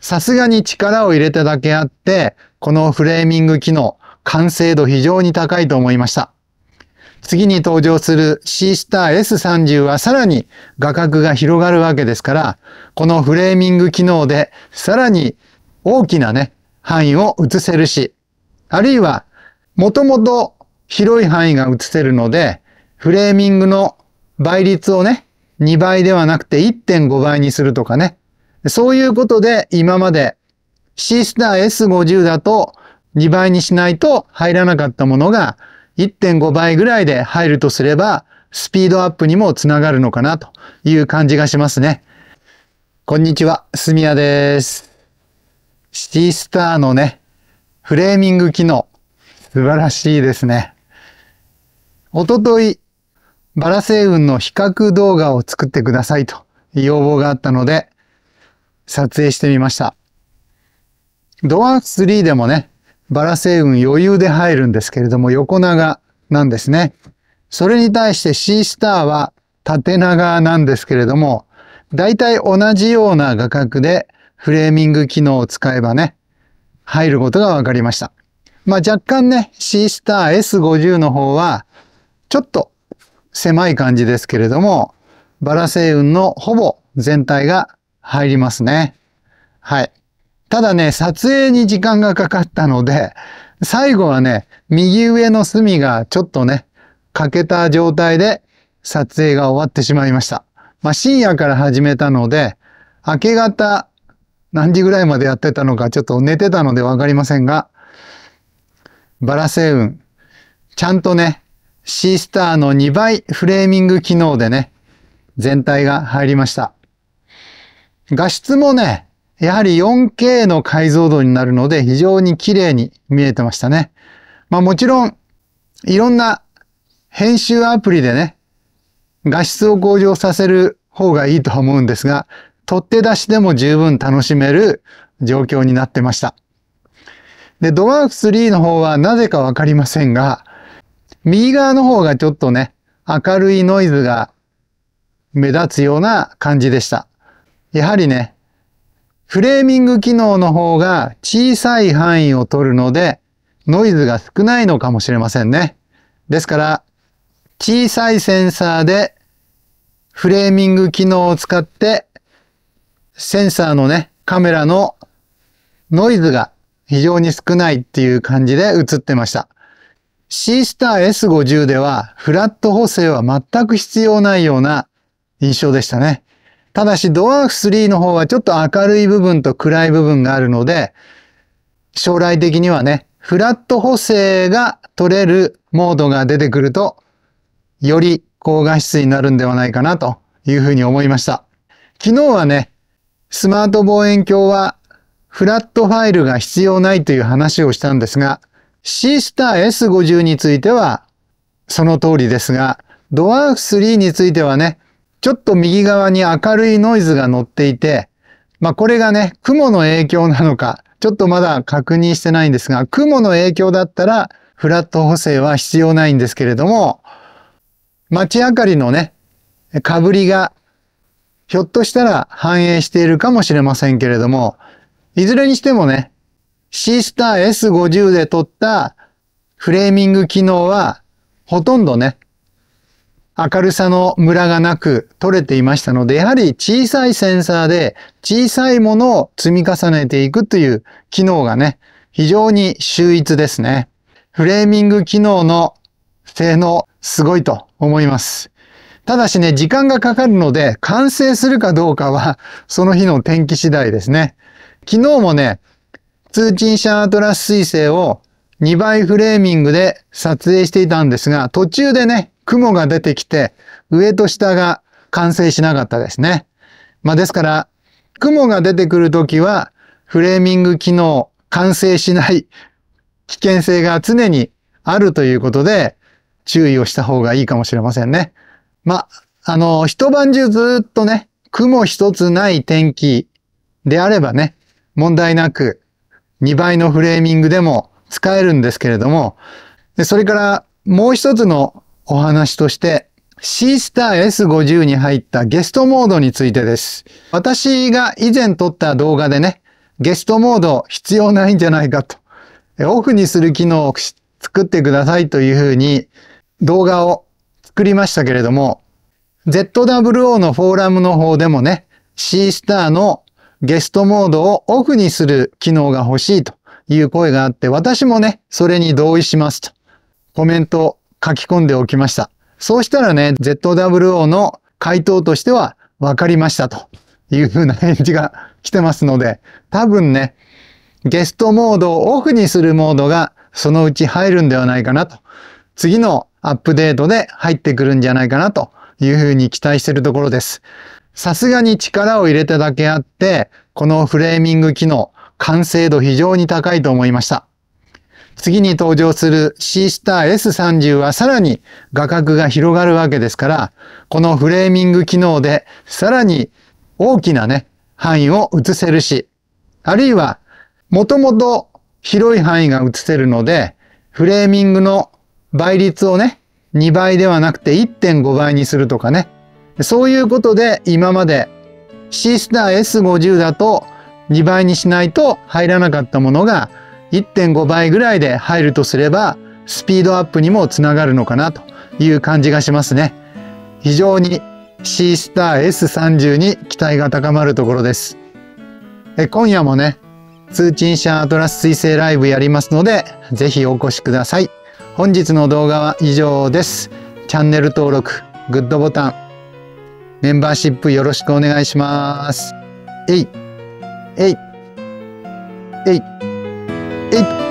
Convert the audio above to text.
さすがに力を入れただけあって、このフレーミング機能、完成度非常に高いと思いました。次に登場する C スター S30 はさらに画角が広がるわけですから、このフレーミング機能でさらに大きなね、範囲を映せるし、あるいは、もともと広い範囲が映せるので、フレーミングの倍率をね、2倍ではなくて1.5倍にするとかね、そういうことで今まで C スター S50 だと2倍にしないと入らなかったものが1.5倍ぐらいで入るとすればスピードアップにもつながるのかなという感じがしますね。こんにちは、すみやです。シィスターのね、フレーミング機能、素晴らしいですね。おととい、バラ星雲の比較動画を作ってくださいと要望があったので、撮影してみました。ドワーフ3でもね、バラ星雲余裕で入るんですけれども横長なんですね。それに対してシースターは縦長なんですけれども、大体同じような画角でフレーミング機能を使えばね、入ることが分かりました。まあ若干ね、シースター S50 の方はちょっと狭い感じですけれども、バラ星雲のほぼ全体が入りますね。はい。ただね、撮影に時間がかかったので、最後はね、右上の隅がちょっとね、欠けた状態で撮影が終わってしまいました。まあ、深夜から始めたので、明け方何時ぐらいまでやってたのかちょっと寝てたのでわかりませんが、バラ星雲、ちゃんとね、シースターの2倍フレーミング機能でね、全体が入りました。画質もね、やはり 4K の解像度になるので非常に綺麗に見えてましたね。まあもちろん、いろんな編集アプリでね、画質を向上させる方がいいとは思うんですが、取って出しでも十分楽しめる状況になってました。で、ドワーク3の方はなぜかわかりませんが、右側の方がちょっとね、明るいノイズが目立つような感じでした。やはりね、フレーミング機能の方が小さい範囲を取るので、ノイズが少ないのかもしれませんね。ですから、小さいセンサーでフレーミング機能を使って、センサーのね、カメラのノイズが非常に少ないっていう感じで映ってました。シースター S50 ではフラット補正は全く必要ないような印象でしたね。ただし、ドワーフ3の方はちょっと明るい部分と暗い部分があるので、将来的にはね、フラット補正が取れるモードが出てくると、より高画質になるんではないかなというふうに思いました。昨日はね、スマート望遠鏡はフラットファイルが必要ないという話をしたんですが、C スター S50 についてはその通りですが、ドワーフ3についてはね、ちょっと右側に明るいノイズが乗っていて、まあこれがね、雲の影響なのか、ちょっとまだ確認してないんですが、雲の影響だったらフラット補正は必要ないんですけれども、街明かりのね、かぶりがひょっとしたら反映しているかもしれませんけれども、いずれにしてもね、シスター S50 で撮ったフレーミング機能はほとんどね、明るさのムラがなく取れていましたので、やはり小さいセンサーで小さいものを積み重ねていくという機能がね、非常に秀逸ですね。フレーミング機能の性能、すごいと思います。ただしね、時間がかかるので、完成するかどうかは、その日の天気次第ですね。昨日もね、通勤車アトラス彗星を2倍フレーミングで撮影していたんですが、途中でね、雲が出てきて、上と下が完成しなかったですね。まあですから、雲が出てくるときは、フレーミング機能完成しない危険性が常にあるということで、注意をした方がいいかもしれませんね。まあ、あの、一晩中ずっとね、雲一つない天気であればね、問題なく2倍のフレーミングでも使えるんですけれども、でそれからもう一つのお話として、C スター S50 に入ったゲストモードについてです。私が以前撮った動画でね、ゲストモード必要ないんじゃないかと、オフにする機能を作ってくださいというふうに動画を作りましたけれども、ZWO のフォーラムの方でもね、C スターのゲストモードをオフにする機能が欲しいという声があって、私もね、それに同意しますとコメント書き込んでおきました。そうしたらね、ZWO の回答としては分かりましたというふうな返事が来てますので、多分ね、ゲストモードをオフにするモードがそのうち入るんではないかなと。次のアップデートで入ってくるんじゃないかなというふうに期待しているところです。さすがに力を入れただけあって、このフレーミング機能、完成度非常に高いと思いました。次に登場する C スター S30 はさらに画角が広がるわけですから、このフレーミング機能でさらに大きなね、範囲を映せるし、あるいは、もともと広い範囲が映せるので、フレーミングの倍率をね、2倍ではなくて1.5倍にするとかね。そういうことで今まで C スター S50 だと2倍にしないと入らなかったものが1.5倍ぐらいで入るとすれば、スピードアップにもつながるのかなという感じがしますね。非常に C スター S30 に期待が高まるところです。え今夜もね、通勤車アトラス彗星ライブやりますので、ぜひお越しください。本日の動画は以上です。チャンネル登録、グッドボタン、メンバーシップよろしくお願いします。えい、えい、えい。it